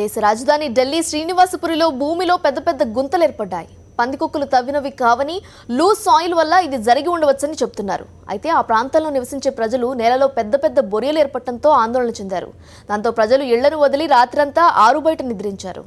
దేశ రాజధాని ఢిల్లీ శ్రీనివాసపురిలో భూమిలో పెద్ద పెద్ద గుంతలు ఏర్పడ్డాయి పందికొక్కులు తవ్వినవి కావని లూజ్ సాయిల్ వల్ల ఇది జరిగి ఉండవచ్చని చెబుతున్నారు అయితే ఆ ప్రాంతంలో నివసించే ప్రజలు నేలలో పెద్ద పెద్ద బొరియలు ఏర్పడటంతో ఆందోళన చెందారు దాంతో ప్రజలు ఇళ్లను వదిలి రాత్రంతా ఆరుబయట నిద్రించారు